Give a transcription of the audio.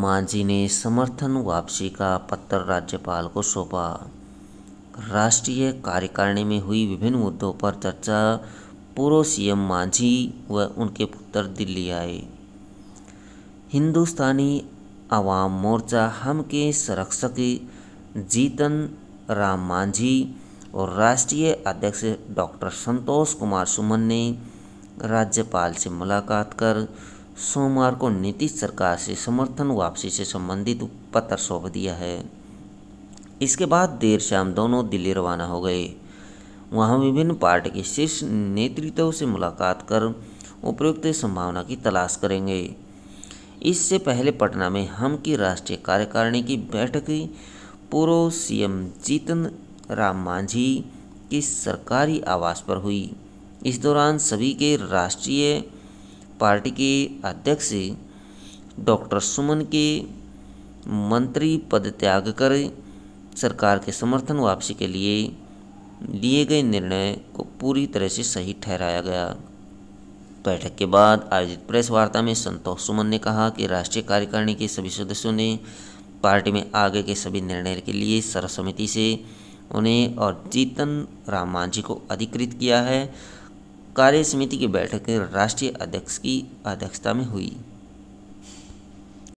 मांझी ने समर्थन वापसी का पत्र राज्यपाल को सौंपा राष्ट्रीय कार्यकारिणी में हुई विभिन्न मुद्दों पर चर्चा पूर्व सीएम मांझी व उनके पुत्र दिल्ली आए हिंदुस्तानी आवाम मोर्चा हम के संरक्षक जीतन राम मांझी और राष्ट्रीय अध्यक्ष डॉक्टर संतोष कुमार सुमन ने राज्यपाल से मुलाकात कर सोमवार को नीतीश सरकार से समर्थन वापसी से संबंधित पत्र सौंप दिया है इसके बाद देर शाम दोनों दिल्ली रवाना हो गए वहां विभिन्न पार्टी के शीर्ष नेतृत्व से मुलाकात कर उपयुक्त संभावना की तलाश करेंगे इससे पहले पटना में हम की राष्ट्रीय कार्यकारिणी की बैठक पूर्व सीएम जीतन राम मांझी की सरकारी आवास पर हुई इस दौरान सभी के राष्ट्रीय पार्टी के अध्यक्ष डॉक्टर सुमन के मंत्री पद त्याग कर सरकार के समर्थन वापसी के लिए लिए गए निर्णय को पूरी तरह से सही ठहराया गया बैठक के बाद आयोजित प्रेस वार्ता में संतोष सुमन ने कहा कि राष्ट्रीय कार्यकारिणी के सभी सदस्यों ने पार्टी में आगे के सभी निर्णय के लिए सर्वसम्मति से उन्हें और जीतन राम मांझी को अधिकृत किया है कार्य समिति की बैठक राष्ट्रीय अध्यक्ष की अध्यक्षता में हुई